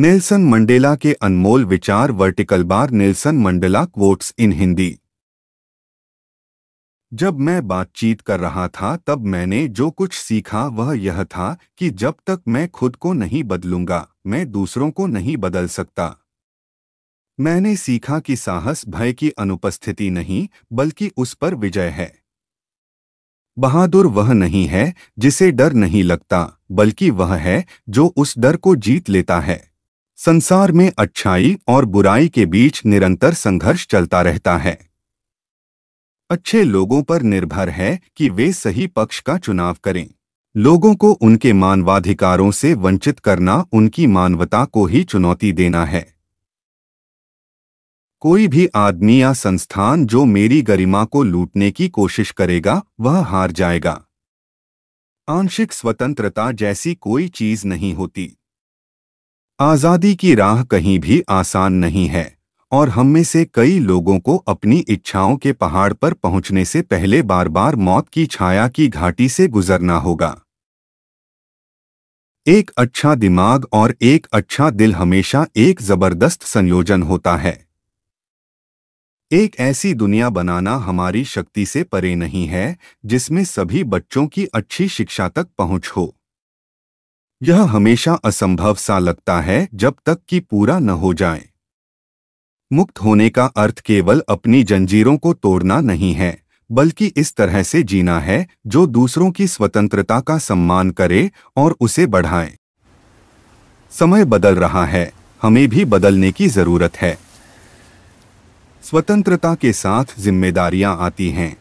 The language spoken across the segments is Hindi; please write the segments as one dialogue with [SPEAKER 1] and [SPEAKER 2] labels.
[SPEAKER 1] नेल्सन मंडेला के अनमोल विचार vertical bar Nelson Mandela quotes in Hindi जब मैं बातचीत कर रहा था तब मैंने जो कुछ सीखा वह यह था कि जब तक मैं खुद को नहीं बदलूंगा मैं दूसरों को नहीं बदल सकता मैंने सीखा कि साहस भय की अनुपस्थिति नहीं बल्कि उस पर विजय है बहादुर वह नहीं है जिसे डर नहीं लगता बल्कि वह है जो उस डर को जीत लेता है संसार में अच्छाई और बुराई के बीच निरंतर संघर्ष चलता रहता है अच्छे लोगों पर निर्भर है कि वे सही पक्ष का चुनाव करें लोगों को उनके मानवाधिकारों से वंचित करना उनकी मानवता को ही चुनौती देना है कोई भी आदमी या संस्थान जो मेरी गरिमा को लूटने की कोशिश करेगा वह हार जाएगा आंशिक स्वतंत्रता जैसी कोई चीज नहीं होती आज़ादी की राह कहीं भी आसान नहीं है और हम में से कई लोगों को अपनी इच्छाओं के पहाड़ पर पहुंचने से पहले बार बार मौत की छाया की घाटी से गुजरना होगा एक अच्छा दिमाग और एक अच्छा दिल हमेशा एक जबरदस्त संयोजन होता है एक ऐसी दुनिया बनाना हमारी शक्ति से परे नहीं है जिसमें सभी बच्चों की अच्छी शिक्षा तक पहुंच हो यह हमेशा असंभव सा लगता है जब तक कि पूरा न हो जाए मुक्त होने का अर्थ केवल अपनी जंजीरों को तोड़ना नहीं है बल्कि इस तरह से जीना है जो दूसरों की स्वतंत्रता का सम्मान करे और उसे बढ़ाए समय बदल रहा है हमें भी बदलने की जरूरत है स्वतंत्रता के साथ जिम्मेदारियां आती हैं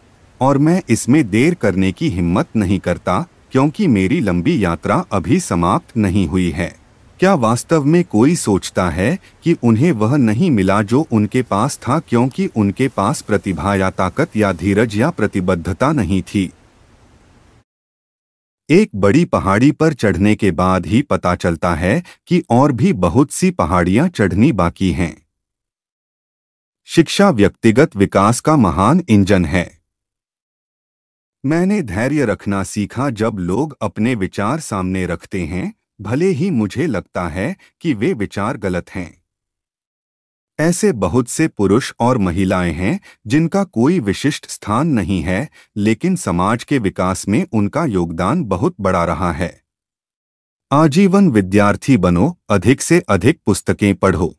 [SPEAKER 1] और मैं इसमें देर करने की हिम्मत नहीं करता क्योंकि मेरी लंबी यात्रा अभी समाप्त नहीं हुई है क्या वास्तव में कोई सोचता है कि उन्हें वह नहीं मिला जो उनके पास था क्योंकि उनके पास प्रतिभा या ताकत या धीरज या प्रतिबद्धता नहीं थी एक बड़ी पहाड़ी पर चढ़ने के बाद ही पता चलता है कि और भी बहुत सी पहाड़ियां चढ़नी बाकी हैं शिक्षा व्यक्तिगत विकास का महान इंजन है मैंने धैर्य रखना सीखा जब लोग अपने विचार सामने रखते हैं भले ही मुझे लगता है कि वे विचार गलत हैं ऐसे बहुत से पुरुष और महिलाएं हैं जिनका कोई विशिष्ट स्थान नहीं है लेकिन समाज के विकास में उनका योगदान बहुत बड़ा रहा है आजीवन विद्यार्थी बनो अधिक से अधिक पुस्तकें पढ़ो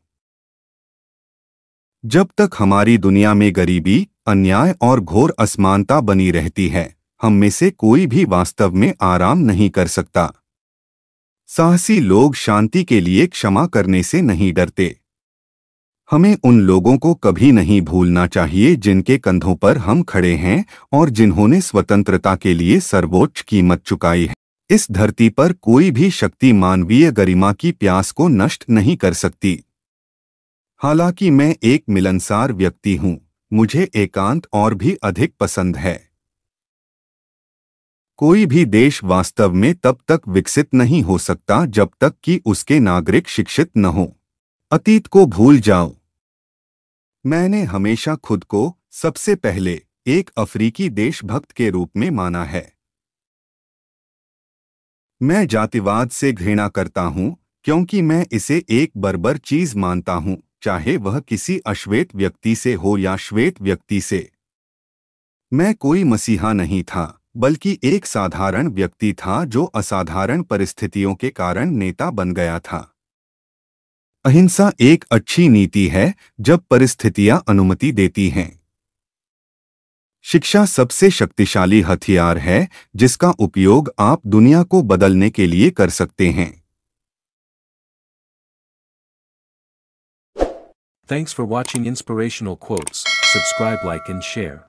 [SPEAKER 1] जब तक हमारी दुनिया में गरीबी अन्याय और घोर असमानता बनी रहती है हम में से कोई भी वास्तव में आराम नहीं कर सकता साहसी लोग शांति के लिए क्षमा करने से नहीं डरते हमें उन लोगों को कभी नहीं भूलना चाहिए जिनके कंधों पर हम खड़े हैं और जिन्होंने स्वतंत्रता के लिए सर्वोच्च कीमत चुकाई है इस धरती पर कोई भी शक्ति मानवीय गरिमा की प्यास को नष्ट नहीं कर सकती हालांकि मैं एक मिलनसार व्यक्ति हूं मुझे एकांत और भी अधिक पसंद है कोई भी देश वास्तव में तब तक विकसित नहीं हो सकता जब तक कि उसके नागरिक शिक्षित न हो अतीत को भूल जाओ मैंने हमेशा खुद को सबसे पहले एक अफ्रीकी देशभक्त के रूप में माना है मैं जातिवाद से घृणा करता हूं क्योंकि मैं इसे एक बर्बर चीज मानता हूं चाहे वह किसी अश्वेत व्यक्ति से हो या श्वेत व्यक्ति से मैं कोई मसीहा नहीं था बल्कि एक साधारण व्यक्ति था जो असाधारण परिस्थितियों के कारण नेता बन गया था अहिंसा एक अच्छी नीति है जब परिस्थितियां अनुमति देती हैं शिक्षा सबसे शक्तिशाली हथियार है जिसका उपयोग आप दुनिया को बदलने के लिए कर सकते हैं Thanks for watching inspirational quotes, subscribe like and share.